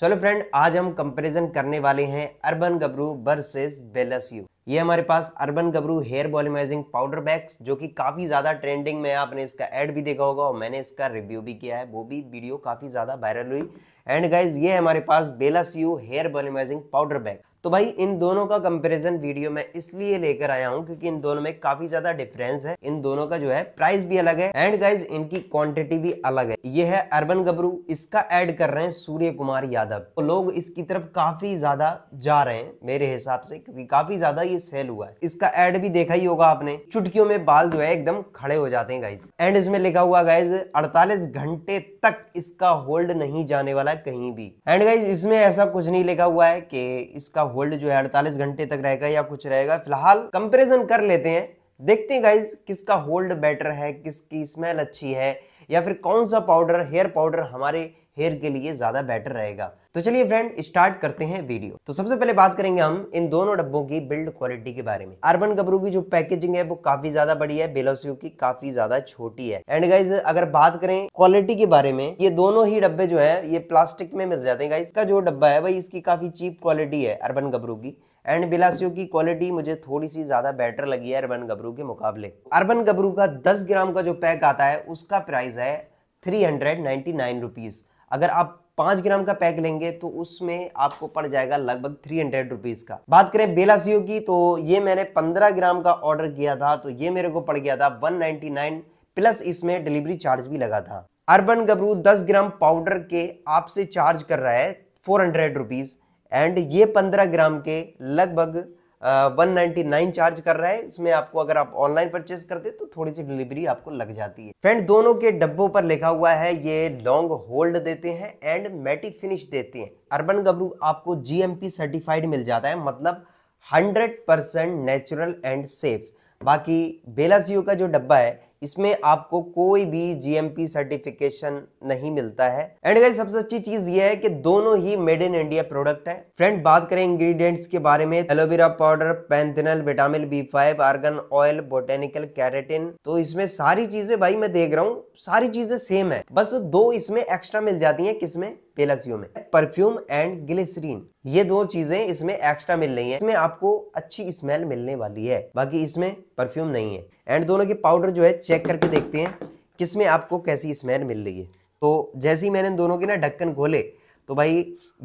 चलो फ्रेंड आज हम कंपैरिजन करने वाले हैं अर्बन गबरू वर्सेस बेलस यू ये हमारे पास Urban Gabru hair volumising powder bags जो कि काफ़ी ज़्यादा ट्रेंडिंग में है आपने इसका ऐड भी देखा होगा और मैंने इसका रिव्यू भी किया है वो भी वीडियो काफ़ी ज़्यादा वायरल हुई एंड गाइज ये हमारे पास बेला सी हेयर वॉल्यूमाइजिंग पाउडर बैग तो भाई इन दोनों का कंपैरिजन वीडियो में इसलिए लेकर आया हूँ क्योंकि इन दोनों में काफ़ी ज़्यादा डिफरेंस है इन दोनों का जो है प्राइस भी अलग है एंड गाइज इनकी क्वांटिटी भी अलग है ये है अर्बन गबरू इसका ऐड कर रहे हैं सूर्य कुमार यादव तो लोग इसकी तरफ काफ़ी ज़्यादा जा रहे हैं मेरे हिसाब से क्योंकि काफ़ी ज़्यादा ये ये सेल हुआ है इसका एड भी देखा ही होगा आपने चुटकियों में बाल जो है एकदम खड़े हो जाते हैं गाइज एंड इसमें लिखा हुआ गाइज 48 घंटे तक इसका होल्ड नहीं जाने वाला है कहीं भी एंड गाइज इसमें ऐसा कुछ नहीं लिखा हुआ है कि इसका होल्ड जो है अड़तालीस घंटे तक रहेगा या कुछ रहेगा फिलहाल कंपेरिजन कर लेते हैं देखते हैं गाइज किसका होल्ड बेटर है किसकी स्मेल अच्छी है या फिर कौन सा पाउडर हेयर पाउडर हमारे हेयर के लिए ज़्यादा बेटर रहेगा तो चलिए फ्रेंड स्टार्ट करते हैं वीडियो तो सबसे पहले बात करेंगे हम इन दोनों डब्बों की बिल्ड क्वालिटी के बारे में अर्बन गबरू की जो पैकेजिंग है वो काफी ज्यादा बड़ी है बेलोसियो की काफी ज्यादा छोटी है एंड गाइज अगर बात करें क्वालिटी के बारे में ये दोनों ही डब्बे जो है ये प्लास्टिक में मिल जाते हैं गाइज का जो डब्बा है भाई इसकी काफी चीप क्वालिटी है अर्बन गबरू की एंड बिलासियो की क्वालिटी मुझे थोड़ी सी ज़्यादा बेटर लगी है अर्बन गबरू के मुकाबले अर्बन गबरू का 10 ग्राम का जो पैक आता है उसका प्राइस है थ्री हंड्रेड अगर आप पांच ग्राम का पैक लेंगे तो उसमें आपको पड़ जाएगा लगभग थ्री हंड्रेड रुपीज़ का बात करें सीओ की तो ये मैंने पंद्रह ग्राम का ऑर्डर किया था तो ये मेरे को पड़ गया था वन नाइनटी नाइन प्लस इसमें डिलीवरी चार्ज भी लगा था अर्बन गबरू दस ग्राम पाउडर के आपसे चार्ज कर रहा है फोर हंड्रेड रुपीज़ एंड ये पंद्रह ग्राम के लगभग वन नाइनटी नाइन चार्ज कर रहा है इसमें आपको अगर आप ऑनलाइन परचेस करते तो थोड़ी सी डिलीवरी आपको लग जाती है फ्रेंड दोनों के डब्बों पर लिखा हुआ है ये लॉन्ग होल्ड देते हैं एंड मैटिक फिनिश देते हैं अर्बन गबरू आपको जीएमपी सर्टिफाइड मिल जाता है मतलब hundred percent natural and safe बाकी बेलासियो का जो डब्बा है इसमें आपको कोई भी जीएमपी सर्टिफिकेशन नहीं मिलता है एंड गाइस सबसे अच्छी चीज ये है कि दोनों ही मेड इन इंडिया प्रोडक्ट है फ्रेंड बात करें इंग्रेडिएंट्स के बारे में aloe vera powder panthenol vitamin B five argan oil botanical keratin तो इसमें सारी चीजें भाई मैं देख रहा हूँ सारी चीजें सेम है बस दो इसमें एक्स्ट्रा मिल जाती है किसमें पेलासियो में परफ्यूम एंड ग्लिसरीन ये दो चीजें इसमें एक्स्ट्रा मिल रही है इसमें आपको अच्छी स्मेल मिलने वाली है बाकी इसमें परफ्यूम नहीं है एंड दोनों के पाउडर जो है चेक करके देखते हैं किसमें आपको कैसी स्मेल मिल रही है तो जैसे ही मैंने दोनों के ना ढक्कन खोले तो भाई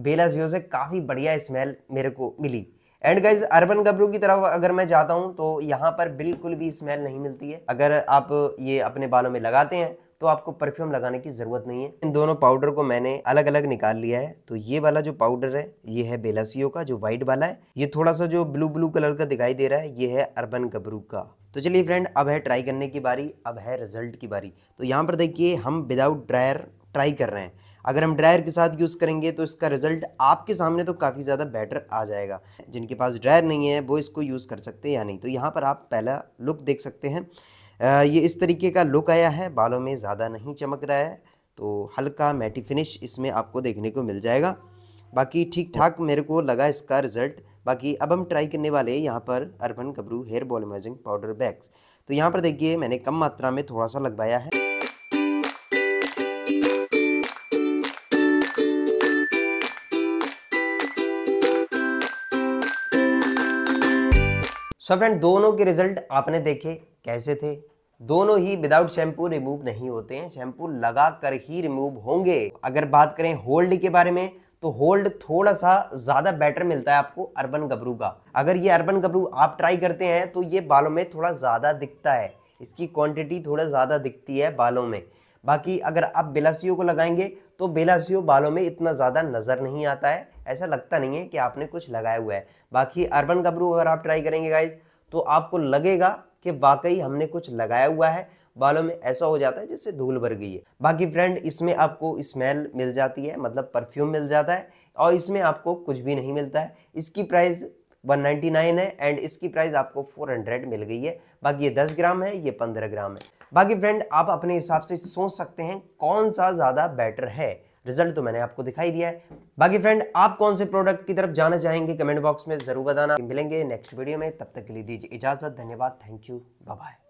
बेलाजियो से काफ़ी बढ़िया स्मेल मेरे को मिली एंड गाइज अर्बन गबरू की तरफ अगर मैं जाता हूँ तो यहाँ पर बिल्कुल भी स्मेल नहीं मिलती है अगर आप ये अपने बालों में लगाते हैं तो आपको परफ्यूम लगाने की ज़रूरत नहीं है इन दोनों पाउडर को मैंने अलग अलग निकाल लिया है तो ये वाला जो पाउडर है ये है बेलासियो का जो वाइट वाला है ये थोड़ा सा जो ब्लू ब्लू कलर का दिखाई दे रहा है ये है अर्बन गबरू का तो चलिए फ्रेंड अब है ट्राई करने की बारी अब है रिजल्ट की बारी तो यहाँ पर देखिए हम विदाउट ड्रायर ट्राई कर रहे हैं अगर हम ड्रायर के साथ यूज़ करेंगे तो इसका रिजल्ट आपके सामने तो काफ़ी ज़्यादा बेटर आ जाएगा जिनके पास ड्रायर नहीं है वो इसको यूज़ कर सकते हैं या नहीं तो यहाँ पर आप पहला लुक देख सकते हैं ये इस तरीके का लुक आया है बालों में ज़्यादा नहीं चमक रहा है तो हल्का मैटी फिनिश इसमें आपको देखने को मिल जाएगा बाकी ठीक ठाक मेरे को लगा इसका रिज़ल्ट बाकी अब हम ट्राई करने वाले यहाँ पर Urban Gabru hair volumizing powder bags तो यहाँ पर देखिए मैंने कम मात्रा में थोड़ा सा लगवाया है सो so फ्रेंड दोनों के रिजल्ट आपने देखे कैसे थे दोनों ही विदाउट शैम्पू रिमूव नहीं होते हैं शैम्पू लगा कर ही रिमूव होंगे अगर बात करें होल्ड के बारे में तो होल्ड थोड़ा सा ज़्यादा बेटर मिलता है आपको अर्बन गबरू का अगर ये अर्बन गबरू आप ट्राई करते हैं तो ये बालों में थोड़ा ज़्यादा दिखता है इसकी क्वांटिटी थोड़ा ज़्यादा दिखती है बालों में बाकी अगर आप बेलासियो को लगाएंगे तो बेलासियो बालों में इतना ज़्यादा नज़र नहीं आता है ऐसा लगता नहीं है कि आपने कुछ लगाया हुआ है बाकी अर्बन गबरू अगर आप ट्राई करेंगे गाइज तो आपको लगेगा कि वाकई हमने कुछ लगाया हुआ है बालों में ऐसा हो जाता है जिससे धूल भर गई है बाकी फ्रेंड इसमें आपको स्मेल मिल जाती है मतलब परफ्यूम मिल जाता है और इसमें आपको कुछ भी नहीं मिलता है इसकी प्राइस 199 है एंड इसकी प्राइस आपको 400 मिल गई है बाकी ये 10 ग्राम है ये 15 ग्राम है बाकी फ्रेंड आप अपने हिसाब से सोच सकते हैं कौन सा ज़्यादा बेटर है रिजल्ट तो मैंने आपको दिखाई दिया है बाकी फ्रेंड आप कौन से प्रोडक्ट की तरफ जाना चाहेंगे कमेंट बॉक्स में जरूर बताना मिलेंगे नेक्स्ट वीडियो में तब तक के लिए दीजिए इजाजत धन्यवाद थैंक यू बाय